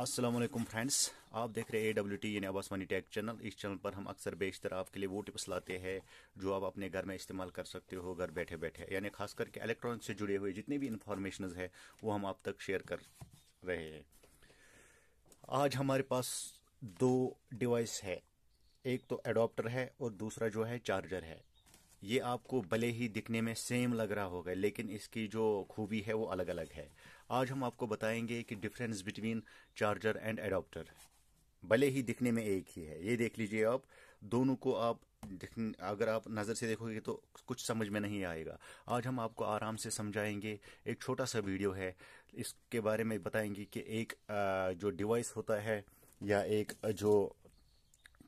Aslam friends आप देख रहे हैं ए डब्ल्यू टी यानी आबासवानी टेक चैनल इस चैनल पर हम अक्सर बेशतर आपके लिए वो टिप्स लाते हैं जो आप अपने घर में इस्तेमाल कर सकते हो घर बैठे बैठे यानी खास करके इलेक्ट्रॉनिक से जुड़े हुए जितने भी इन्फॉर्मेशन है वो हम आप तक शेयर कर रहे हैं आज हमारे पास दो डिवाइस है एक तो एडोप्टर है और दूसरा जो है चार्जर है ये आपको भले ही दिखने में सेम लग रहा होगा लेकिन इसकी जो खूबी है वो अलग अलग है आज हम आपको बताएंगे कि difference between charger and adapter भले ही दिखने में एक ही है ये देख लीजिए आप दोनों को आप अगर आप नज़र से देखोगे तो कुछ समझ में नहीं आएगा आज हम आपको आराम से समझाएंगे एक छोटा सा वीडियो है इसके बारे में बताएंगे कि एक जो डिवाइस होता है या एक जो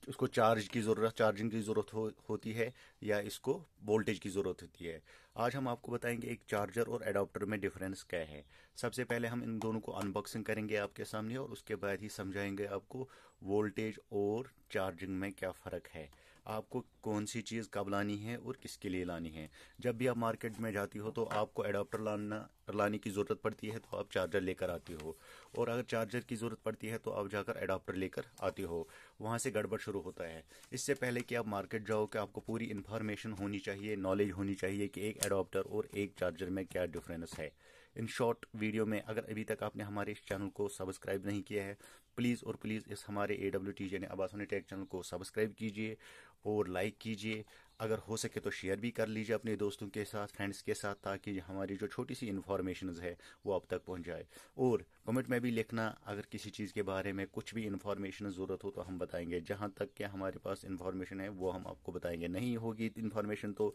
उसको चार्ज की ज़रूरत चार्जिंग की ज़रूरत हो, होती है या इसको वोल्टेज की ज़रूरत होती है आज हम आपको बताएंगे एक चार्जर और एडाप्टर में डिफरेंस क्या है सबसे पहले हम इन दोनों को अनबॉक्सिंग करेंगे आपके सामने और उसके बाद ही समझाएंगे आपको वोल्टेज और चार्जिंग में क्या फ़र्क है आपको कौन सी चीज़ कब लानी है और किसके लिए लानी है जब भी आप मार्केट में जाती हो तो आपको एडाप्टर लाना लाने की ज़रूरत पड़ती है तो आप चार्जर लेकर आती हो और अगर चार्जर की ज़रूरत पड़ती है तो आप जाकर एडाप्टर लेकर आती हो वहाँ से गड़बड़ शुरू होता है इससे पहले कि आप मार्केट जाओ कि आपको पूरी इन्फॉर्मेशन होनी चाहिए नॉलेज होनी चाहिए कि एक एडाप्टर और एक चार्जर में क्या डिफरेंस है इन शॉर्ट वीडियो में अगर अभी तक आपने हमारे इस चैनल को सब्सक्राइब नहीं किया है प्लीज़ और प्लीज़ इस हमारे ए डब्ल्यू टी यानी आबासोनी टेक चैनल को सब्सक्राइब कीजिए और लाइक कीजिए अगर हो सके तो शेयर भी कर लीजिए अपने दोस्तों के साथ फ्रेंड्स के साथ ताकि हमारी जो छोटी सी इन्फॉर्मेशन है वो आप तक पहुंच जाए और कमेंट में भी लिखना अगर किसी चीज़ के बारे में कुछ भी इन्फॉर्मेशन ज़रूरत हो तो हम बताएंगे जहाँ तक कि हमारे पास इन्फॉर्मेशन है वो हम आपको बताएंगे नहीं होगी इन्फॉर्मेशन तो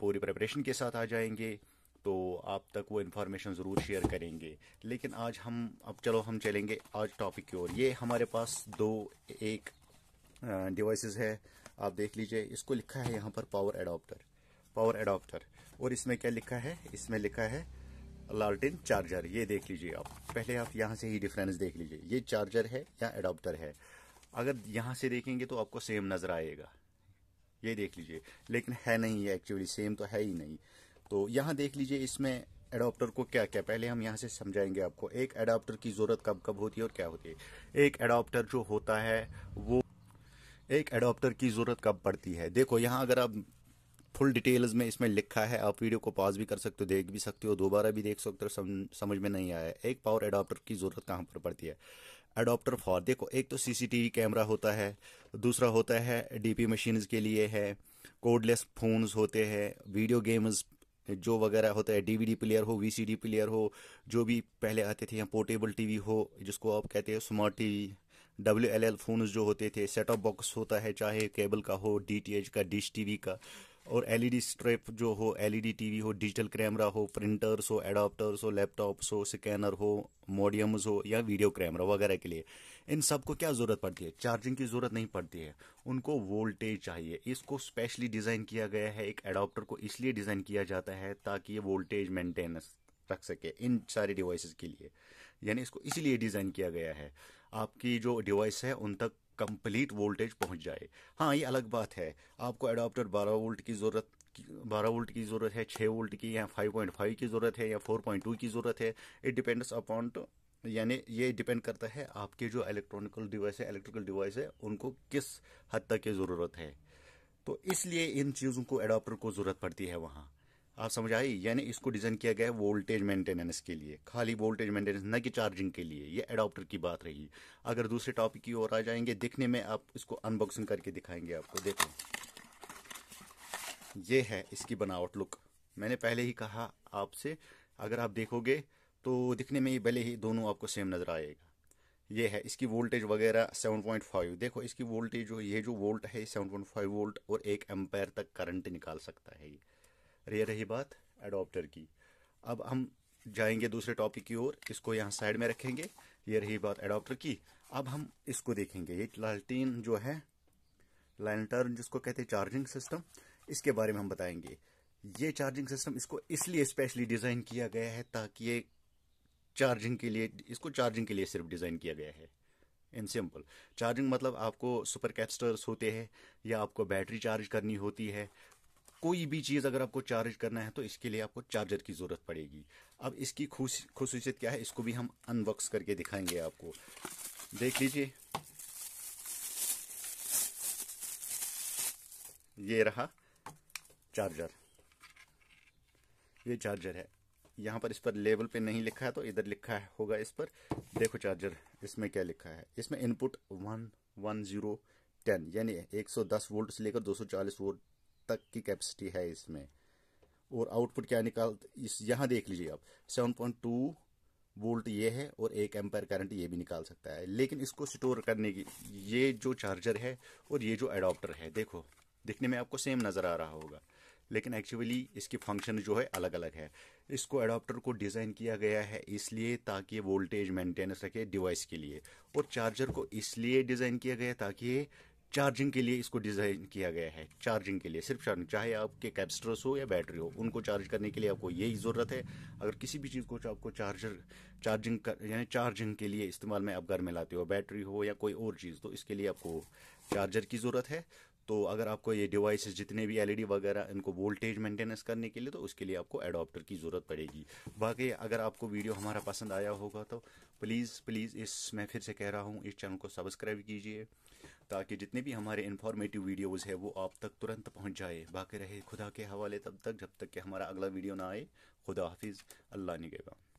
पूरी प्रिपरेशन के साथ आ जाएंगे तो आप तक वो इन्फॉर्मेशन ज़रूर शेयर करेंगे लेकिन आज हम अब चलो हम चलेंगे आज टॉपिक की ओर ये हमारे पास दो एक डिवाइसेस है आप देख लीजिए इसको लिखा है यहाँ पर पावर एडोप्टर पावर एडोप्टर और इसमें क्या लिखा है इसमें लिखा है लालटेन चार्जर ये देख लीजिए आप पहले आप यहाँ से ही डिफरेंस देख लीजिए ये चार्जर है या एडोप्टर है अगर यहाँ से देखेंगे तो आपको सेम नज़र आएगा ये देख लीजिए लेकिन है नहीं है एक्चुअली सेम तो है ही नहीं तो यहाँ देख लीजिए इसमें एडाप्टर को क्या क्या पहले हम यहाँ से समझाएंगे आपको एक एडाप्टर की ज़रूरत कब कब होती है और क्या होती है एक एडाप्टर जो होता है वो एक एडाप्टर की ज़रूरत कब पड़ती है देखो यहाँ अगर आप फुल डिटेल्स में इसमें लिखा है आप वीडियो को पॉज भी कर सकते हो देख भी सकते हो दोबारा भी देख सकते हो सम, समझ में नहीं आया एक पावर एडाप्टर की ज़रूरत कहाँ पर पड़ती है एडाप्टर फॉर देखो एक तो सीसीटीवी कैमरा होता है दूसरा होता है डीपी मशीन्स के लिए है कोडलेस फोन्स होते हैं वीडियो गेम्स जो वगैरह होता है डीवीडी प्लेयर हो वीसीडी प्लेयर हो जो भी पहले आते थे या पोर्टेबल टीवी हो जिसको आप कहते हैं smart TV W L L phone जो होते थे सेट ऑफ बॉक्स होता है चाहे केबल का हो डी टी एच का डिश टीवी का और एलईडी स्ट्रिप e जो हो एलईडी टीवी e हो डिजिटल कैमरा हो प्रिंटर्स हो एडाप्टर्स हो लैपटॉप्स हो स्कैनर हो मोडियम्स हो या वीडियो कैमरा वगैरह के लिए इन सब को क्या ज़रूरत पड़ती है चार्जिंग की ज़रूरत नहीं पड़ती है उनको वोल्टेज चाहिए इसको स्पेशली डिज़ाइन किया गया है एक एडाप्टर को इसलिए डिज़ाइन किया जाता है ताकि ये वोल्टेज मेंटेनेंस रख सके इन सारे डिवाइसेस के लिए यानी इसको इसीलिए डिज़ाइन किया गया है आपकी जो डिवाइस है उन तक कंप्लीट वोल्टेज पहुंच जाए हाँ ये अलग बात है आपको एडाप्टर 12 वोल्ट की ज़रूरत बारह वोल्ट की ज़रूरत है छः वोल्ट की या फाइव पॉइंट फाइव की ज़रूरत है या फोर पॉइंट टू की ज़रूरत है इट डिपेंड्स अपॉन यानी ये डिपेंड करता है आपके जो इलेक्ट्रॉनिकल डिवाइस है इलेक्ट्रिकल डिवाइस है उनको किस हद तक की ज़रूरत है तो इसलिए इन चीज़ों को एडाप्टर को ज़रूरत पड़ती है वहाँ आप समझ आई यानी इसको डिजाइन किया गया है वोल्टेज मेंटेनेंस के लिए खाली वोल्टेज मेंटेनेंस न कि चार्जिंग के लिए ये एडाप्टर की बात रही अगर दूसरे टॉपिक की ओर आ जाएंगे दिखने में आप इसको अनबॉक्सिंग करके दिखाएंगे आपको देखो ये है इसकी बनावट लुक मैंने पहले ही कहा आपसे अगर आप देखोगे तो दिखने में ये भले ही दोनों आपको सेम नजर आएगा ये है इसकी वोल्टेज वगैरह सेवन पॉइंट फाइव देखो इसकी वोल्टेज जो ये जो वोल्ट है सेवन पॉइंट फाइव वोल्ट और एक एम्पायर तक करंट निकाल सकता है ये रही रही बात एडोप्टर की अब हम जाएंगे दूसरे टॉपिक की ओर इसको यहाँ साइड में रखेंगे ये रही बात एडोप्टर की अब हम इसको देखेंगे ये लालटेन जो है लालटर्न जिसको कहते हैं चार्जिंग सिस्टम इसके बारे में हम बताएंगे ये चार्जिंग सिस्टम इसको इसलिए स्पेशली डिज़ाइन किया गया है ताकि ये चार्जिंग के लिए इसको चार्जिंग के लिए सिर्फ डिज़ाइन किया गया है इन सिंपल चार्जिंग मतलब आपको सुपर कैपेसिटर्स होते हैं या आपको बैटरी चार्ज करनी होती है कोई भी चीज़ अगर आपको चार्ज करना है तो इसके लिए आपको चार्जर की ज़रूरत पड़ेगी अब इसकी खसूसियत क्या है इसको भी हम अनबॉक्स करके दिखाएंगे आपको देख लीजिए ये रहा चार्जर ये चार्जर है यहाँ पर इस पर लेबल पे नहीं लिखा है तो इधर लिखा है होगा इस पर देखो चार्जर इसमें क्या लिखा है इसमें input one one zero ten यानी एक सौ दस वोल्ट से लेकर दो सौ चालीस वोल्ट तक की कैपेसिटी है इसमें और आउटपुट क्या निकाल इस यहाँ देख लीजिए आप 7.2 वोल्ट ये है और एक एम्पायर करंट ये भी निकाल सकता है लेकिन इसको स्टोर करने की ये जो चार्जर है और ये जो एडॉप्टर है देखो दिखने में आपको सेम नज़र आ रहा होगा लेकिन एक्चुअली इसकी फंक्शन जो है अलग अलग है इसको अडोप्टर को डिज़ाइन किया गया है इसलिए ताकि वोल्टेज मेंटेनेंस रखे डिवाइस के लिए और चार्जर को इसलिए डिज़ाइन किया गया ताकि चार्जिंग के लिए इसको डिज़ाइन किया गया है चार्जिंग के लिए सिर्फ चार्जिंग चाहे आपके कैपेसिटर्स हो या बैटरी हो उनको चार्ज करने के लिए आपको यही ज़रूरत है अगर किसी भी चीज़ को आपको चार्जर चार्जिंग कर यानी चार्जिंग के लिए इस्तेमाल में आप घर में लाते हो बैटरी हो या कोई और चीज़ तो इसके लिए आपको चार्जर की ज़रूरत है तो अगर आपको ये डिवाइस जितने भी एलईडी e वगैरह इनको वोल्टेज मेंटेनेंस करने के लिए तो उसके लिए आपको एडॉप्टर की ज़रूरत पड़ेगी बाकी अगर आपको वीडियो हमारा पसंद आया होगा तो प्लीज़ प्लीज़ इस मैं फिर से कह रहा हूँ इस चैनल को सब्सक्राइब कीजिए ताकि जितने भी हमारे इन्फॉर्मेटिव वीडियोज़ है वो आप तक तुरंत पहुँच जाए बाकी रहे खुदा के हवाले तब तक जब तक कि हमारा अगला वीडियो ना आए खुदा हाफिज़ अल्लाह निगेबा